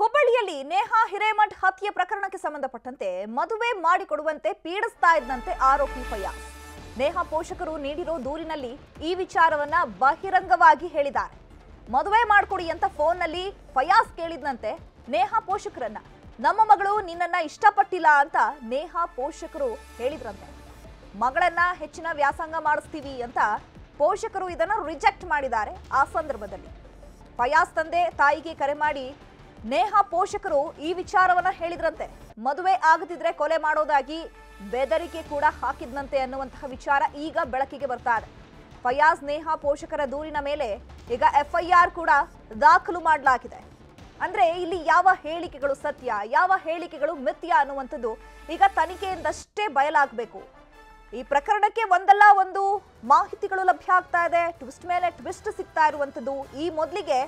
ಹುಬ್ಬಳ್ಳಿಯಲ್ಲಿ ನೇಹಾ ಹಿರೇಮಠ್ ಹತ್ಯೆ ಪ್ರಕರಣಕ್ಕೆ ಸಂಬಂಧಪಟ್ಟಂತೆ ಮದುವೆ ಮಾಡಿಕೊಡುವಂತೆ ಪೀಡಿಸ್ತಾ ಇದ್ದಂತೆ ಆರೋಪಿ ಫಯಾಸ್ ನೇಹಾ ಪೋಷಕರು ನೀಡಿರೋ ದೂರಿನಲ್ಲಿ ಈ ವಿಚಾರವನ್ನ ಬಹಿರಂಗವಾಗಿ ಹೇಳಿದ್ದಾರೆ ಮದುವೆ ಮಾಡಿಕೊಡಿ ಅಂತ ಫೋನ್ನಲ್ಲಿ ಫಯಾಸ್ ಕೇಳಿದಂತೆ ನೇಹಾ ಪೋಷಕರನ್ನ ನಮ್ಮ ಮಗಳು ನಿನ್ನನ್ನ ಇಷ್ಟಪಟ್ಟಿಲ್ಲ ಅಂತ ನೇಹಾ ಪೋಷಕರು ಹೇಳಿದ್ರಂತೆ ಮಗಳನ್ನ ಹೆಚ್ಚಿನ ವ್ಯಾಸಂಗ ಮಾಡಿಸ್ತೀವಿ ಅಂತ ಪೋಷಕರು ಇದನ್ನು ರಿಜೆಕ್ಟ್ ಮಾಡಿದ್ದಾರೆ ಆ ಸಂದರ್ಭದಲ್ಲಿ ಫಯಾಸ್ ತಂದೆ ತಾಯಿಗೆ ಕರೆ ಮಾಡಿ ನೇಹಾ ಪೋಷಕರು ಈ ವಿಚಾರವನ್ನ ಹೇಳಿದ್ರಂತೆ ಮದುವೆ ಆಗದಿದ್ರೆ ಕೊಲೆ ಮಾಡೋದಾಗಿ ಬೆದರಿಕೆ ಕೂಡ ಹಾಕಿದ್ನಂತೆ ಅನ್ನುವಂತಹ ವಿಚಾರ ಈಗ ಬೆಳಕಿಗೆ ಬರ್ತಾ ಇದೆ ಫಯಾಜ್ ಸ್ನೇಹ ಪೋಷಕರ ದೂರಿನ ಮೇಲೆ ಈಗ ಎಫ್ಐಆರ್ ಕೂಡ ದಾಖಲು ಮಾಡಲಾಗಿದೆ ಅಂದ್ರೆ ಇಲ್ಲಿ ಯಾವ ಹೇಳಿಕೆಗಳು ಸತ್ಯ ಯಾವ ಹೇಳಿಕೆಗಳು ಮಿಥ್ಯ ಅನ್ನುವಂಥದ್ದು ಈಗ ತನಿಖೆಯಿಂದಷ್ಟೇ ಬಯಲಾಗಬೇಕು ಈ ಪ್ರಕರಣಕ್ಕೆ ಒಂದಲ್ಲ ಒಂದು ಮಾಹಿತಿಗಳು ಲಭ್ಯ ಆಗ್ತಾ ಇದೆ ಟ್ವಿಸ್ಟ್ ಮೇಲೆ ಟ್ವಿಸ್ಟ್ ಸಿಗ್ತಾ ಇರುವಂಥದ್ದು ಈ ಮೊದಲಿಗೆ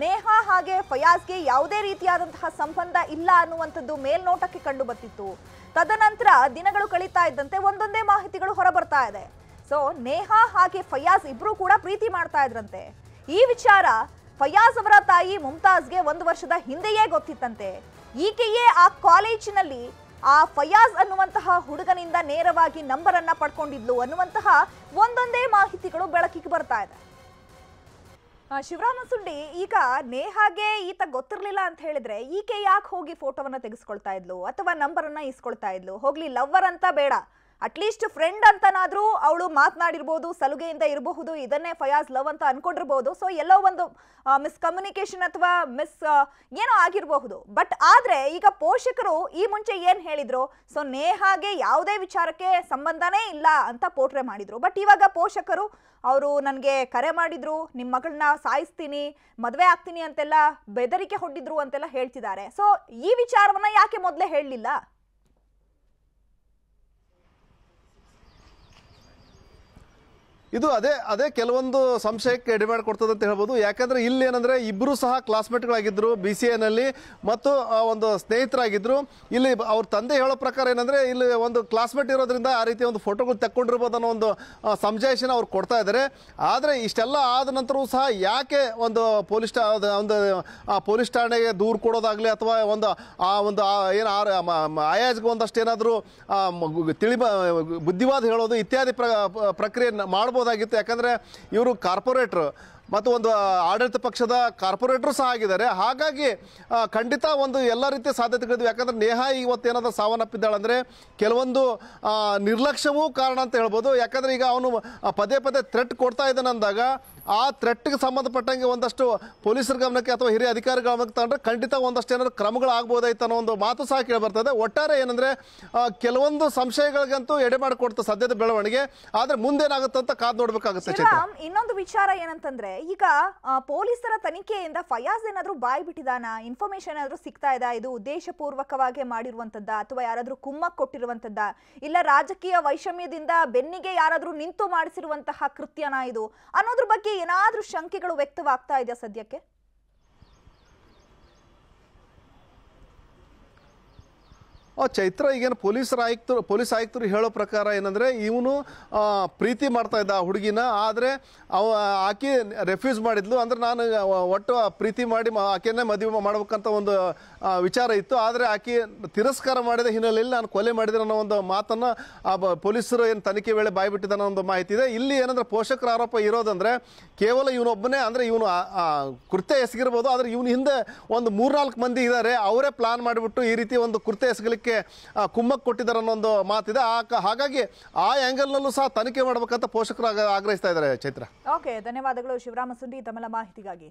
ನೇಹಾ ಹಾಗೆ ಫಯಾಜ್ಗೆ ಯಾವುದೇ ರೀತಿಯಾದಂತಹ ಸಂಬಂಧ ಇಲ್ಲ ಅನ್ನುವಂಥದ್ದು ಮೇಲ್ನೋಟಕ್ಕೆ ಕಂಡು ಬರ್ತಿತ್ತು ತದನಂತರ ದಿನಗಳು ಕಳೀತಾ ಇದ್ದಂತೆ ಒಂದೊಂದೇ ಮಾಹಿತಿಗಳು ಹೊರಬರ್ತಾ ಇದೆ ಸೊ ನೇಹಾ ಹಾಗೆ ಫಯಾಜ್ ಇಬ್ರು ಕೂಡ ಪ್ರೀತಿ ಮಾಡ್ತಾ ಇದ್ರಂತೆ ಈ ವಿಚಾರ ಫಯಾಜ್ ಅವರ ತಾಯಿ ಮುಮ್ತಾಜ್ಗೆ ಒಂದು ವರ್ಷದ ಹಿಂದೆಯೇ ಗೊತ್ತಿತ್ತಂತೆ ಈಕೆಯೇ ಆ ಕಾಲೇಜಿನಲ್ಲಿ ಆ ಫಯಾಜ್ ಅನ್ನುವಂತಹ ಹುಡುಗನಿಂದ ನೇರವಾಗಿ ಅನ್ನ ಪಡ್ಕೊಂಡಿದ್ಲು ಅನ್ನುವಂತಹ ಒಂದೊಂದೇ ಮಾಹಿತಿಗಳು ಬೆಳಕಿಗೆ ಬರ್ತಾ ಇದೆ ಶಿವರಾಮ ಸುಂಡಿ ಈಗ ನೇಹಾಗೆ ಈತ ಗೊತ್ತಿರಲಿಲ್ಲ ಅಂತ ಹೇಳಿದ್ರೆ ಈಕೆ ಯಾಕೆ ಹೋಗಿ ಫೋಟೋವನ್ನ ತೆಗೆಸ್ಕೊಳ್ತಾ ಇದ್ಲು ಅಥವಾ ಅನ್ನ ಇಸ್ಕೊಳ್ತಾ ಇದ್ಲು ಹೋಗ್ಲಿ ಲವ್ವರ್ ಅಂತ ಬೇಡ ಅಟ್ಲೀಸ್ಟ್ ಫ್ರೆಂಡ್ ಅಂತನಾದ್ರೂ ಅವಳು ಮಾತನಾಡಿರ್ಬೋದು ಸಲುಗೆಯಿಂದ ಇರಬಹುದು ಇದನ್ನೇ ಫಯಾಜ್ ಲವ್ ಅಂತ ಅನ್ಕೊಂಡಿರ್ಬೋದು ಸೊ ಎಲ್ಲೋ ಒಂದು ಮಿಸ್ಕಮ್ಯುನಿಕೇಶನ್ ಅಥವಾ ಮಿಸ್ ಏನೋ ಆಗಿರಬಹುದು ಬಟ್ ಆದರೆ ಈಗ ಪೋಷಕರು ಈ ಮುಂಚೆ ಏನು ಹೇಳಿದ್ರು ಸೊ ನೇಹಾಗೆ ಯಾವುದೇ ವಿಚಾರಕ್ಕೆ ಸಂಬಂಧನೇ ಇಲ್ಲ ಅಂತ ಪೋಟ್ರೆ ಮಾಡಿದ್ರು ಬಟ್ ಇವಾಗ ಪೋಷಕರು ಅವರು ನನಗೆ ಕರೆ ಮಾಡಿದ್ರು ನಿಮ್ಮ ಮಗಳನ್ನ ಸಾಯಿಸ್ತೀನಿ ಮದುವೆ ಆಗ್ತೀನಿ ಅಂತೆಲ್ಲ ಬೆದರಿಕೆ ಹೊಡ್ಡಿದ್ರು ಅಂತೆಲ್ಲ ಹೇಳ್ತಿದ್ದಾರೆ ಸೊ ಈ ವಿಚಾರವನ್ನ ಯಾಕೆ ಮೊದಲೇ ಹೇಳಲಿಲ್ಲ ಇದು ಅದೇ ಅದೇ ಕೆಲವೊಂದು ಸಂಶಯಕ್ಕೆ ಡಿಮ್ಯಾಂಡ್ ಕೊಡ್ತದೆ ಅಂತ ಹೇಳ್ಬೋದು ಯಾಕಂದ್ರೆ ಇಲ್ಲಿ ಏನಂದ್ರೆ ಇಬ್ಬರು ಸಹ ಕ್ಲಾಸ್ಮೇಟ್ಗಳಾಗಿದ್ದರು ಬಿ ಸಿ ನಲ್ಲಿ ಮತ್ತು ಒಂದು ಸ್ನೇಹಿತರಾಗಿದ್ದರು ಇಲ್ಲಿ ಅವ್ರ ತಂದೆ ಹೇಳೋ ಪ್ರಕಾರ ಏನಂದ್ರೆ ಇಲ್ಲಿ ಒಂದು ಕ್ಲಾಸ್ಮೇಟ್ ಇರೋದ್ರಿಂದ ಆ ರೀತಿ ಒಂದು ಫೋಟೋಗಳು ತಕ್ಕೊಂಡಿರ್ಬೋದು ಅನ್ನೋ ಒಂದು ಸಂಜಾಯಿಷನ್ ಅವ್ರು ಕೊಡ್ತಾ ಇದ್ದಾರೆ ಆದರೆ ಇಷ್ಟೆಲ್ಲ ಆದ ನಂತರವೂ ಸಹ ಯಾಕೆ ಒಂದು ಪೊಲೀಸ್ ಒಂದು ಆ ಪೊಲೀಸ್ ಠಾಣೆಗೆ ದೂರು ಕೊಡೋದಾಗಲಿ ಅಥವಾ ಒಂದು ಆ ಒಂದು ಏನು ಆಯಾಜ್ಗೆ ಒಂದಷ್ಟು ಏನಾದರೂ ತಿಳಿ ಬುದ್ಧಿವಾದ ಹೇಳೋದು ಇತ್ಯಾದಿ ಪ್ರಕ್ರಿಯೆ ಮಾಡ್ಬೋದು ಮಾಡ್ಬೋದಾಗಿತ್ತು ಯಾಕಂದರೆ ಇವರು ಕಾರ್ಪೊರೇಟ್ರು ಮತ್ತು ಒಂದು ಆಡಳಿತ ಪಕ್ಷದ ಕಾರ್ಪೊರೇಟರ್ ಸಹ ಆಗಿದ್ದಾರೆ ಹಾಗಾಗಿ ಖಂಡಿತ ಒಂದು ಎಲ್ಲ ರೀತಿಯ ಸಾಧ್ಯತೆಗಳಿದ್ವು ಯಾಕಂದರೆ ನೇಹ ಇವತ್ತೇನಾದರೂ ಸಾವನ್ನಪ್ಪಿದ್ದಾಳೆ ಅಂದರೆ ಕೆಲವೊಂದು ನಿರ್ಲಕ್ಷ್ಯವೂ ಕಾರಣ ಅಂತ ಹೇಳ್ಬೋದು ಯಾಕಂದರೆ ಈಗ ಅವನು ಪದೇ ಪದೇ ಥ್ರೆಟ್ ಕೊಡ್ತಾ ಇದ್ದಾನೆ ಅಂದಾಗ ಆ ಥ್ರೆಟ್ಗೆ ಸಂಬಂಧಪಟ್ಟಂಗೆ ಒಂದಷ್ಟು ಪೊಲೀಸರ ಗಮನಕ್ಕೆ ಅಥವಾ ಹಿರಿಯ ಅಧಿಕಾರಿಗಳ ಗಮನಕ್ಕೆ ತಗೊಂಡ್ರೆ ಖಂಡಿತ ಒಂದಷ್ಟು ಏನಾದರೂ ಕ್ರಮಗಳಾಗ್ಬೋದಾಯ್ತು ಅನ್ನೋ ಒಂದು ಮಾತು ಸಹ ಕೇಳಿಬರ್ತದೆ ಒಟ್ಟಾರೆ ಏನಂದರೆ ಕೆಲವೊಂದು ಸಂಶಯಗಳಿಗಂತೂ ಎಡೆ ಮಾಡಿಕೊಡ್ತಾ ಸದ್ಯದ ಬೆಳವಣಿಗೆ ಆದರೆ ಮುಂದೇನಾಗುತ್ತೆ ಅಂತ ಕಾದು ನೋಡಬೇಕಾಗುತ್ತೆ ಇನ್ನೊಂದು ವಿಚಾರ ಏನಂತಂದ್ರೆ ಈಗ ಪೊಲೀಸರ ತನಿಖೆಯಿಂದ ಫಯಾಜ್ ಏನಾದರೂ ಬಾಯಿ ಬಿಟ್ಟಿದಾನ ಇನ್ಫಾರ್ಮೇಶನ್ ಏನಾದರೂ ಸಿಗ್ತಾ ಇದೆ ಇದು ಉದ್ದೇಶಪೂರ್ವಕವಾಗಿ ಮಾಡಿರುವಂಥದ್ದ ಅಥವಾ ಯಾರಾದರೂ ಕುಮ್ಮಕ್ ಕೊಟ್ಟಿರುವಂತದ್ದ ಇಲ್ಲ ರಾಜಕೀಯ ವೈಷಮ್ಯದಿಂದ ಬೆನ್ನಿಗೆ ಯಾರಾದರೂ ನಿಂತು ಮಾಡಿಸಿರುವಂತಹ ಕೃತ್ಯನ ಇದು ಅನ್ನೋದ್ರ ಬಗ್ಗೆ ಏನಾದರೂ ಶಂಕೆಗಳು ವ್ಯಕ್ತವಾಗ್ತಾ ಇದೆಯಾ ಸದ್ಯಕ್ಕೆ ಚೈತ್ರ ಈಗೇನು ಪೊಲೀಸರ ಆಯುಕ್ತರು ಪೊಲೀಸ್ ಆಯುಕ್ತರು ಹೇಳೋ ಪ್ರಕಾರ ಏನಂದರೆ ಇವನು ಪ್ರೀತಿ ಮಾಡ್ತಾ ಇದ್ದ ಆ ಹುಡುಗಿನ ಆದರೆ ಅವ ಆಕೆ ರೆಫ್ಯೂಸ್ ಮಾಡಿದ್ಲು ಅಂದರೆ ನಾನು ಒಟ್ಟು ಪ್ರೀತಿ ಮಾಡಿ ಆಕೆಯನ್ನೇ ಮದುವೆ ಮಾಡ್ಬೇಕಂತ ಒಂದು ವಿಚಾರ ಇತ್ತು ಆದರೆ ಆಕೆ ತಿರಸ್ಕಾರ ಮಾಡಿದ ಹಿನ್ನೆಲೆಯಲ್ಲಿ ನಾನು ಕೊಲೆ ಮಾಡಿದೆ ಅನ್ನೋ ಒಂದು ಮಾತನ್ನು ಆ ಪೊಲೀಸರು ಏನು ತನಿಖೆ ವೇಳೆ ಬಾಯ್ಬಿಟ್ಟಿದ್ದ ಅನ್ನೋ ಒಂದು ಮಾಹಿತಿ ಇದೆ ಇಲ್ಲಿ ಏನಂದ್ರೆ ಪೋಷಕರ ಆರೋಪ ಇರೋದಂದರೆ ಕೇವಲ ಇವನೊಬ್ಬನೇ ಅಂದರೆ ಇವನು ಕೃತ್ಯ ಎಸಗಿರ್ಬೋದು ಆದರೆ ಇವನ ಹಿಂದೆ ಒಂದು ಮೂರ್ನಾಲ್ಕು ಮಂದಿ ಇದ್ದಾರೆ ಅವರೇ ಪ್ಲಾನ್ ಮಾಡಿಬಿಟ್ಟು ಈ ರೀತಿ ಒಂದು ಕೃತ್ಯ ಎಸಗಲಿಕ್ಕೆ ಕುಮ್ಮಕ ಕುಮ್ಮಕ್ ಕೊಟ್ಟಿದ್ದಾರೆ ಅನ್ನೋ ಒಂದು ಮಾತಿದೆ ಹಾಗಾಗಿ ಆ ನಲ್ಲೂ ಸಹ ತನಿಖೆ ಮಾಡಬೇಕಂತ ಪೋಷಕರು ಆಗ್ರಹಿಸ್ತಾ ಇದಾರೆ ಚೈತ್ರ ಓಕೆ ಧನ್ಯವಾದಗಳು ಶಿವರಾಮ ಸುಂಡಿ ತಮ್ಮ ಮಾಹಿತಿಗಾಗಿ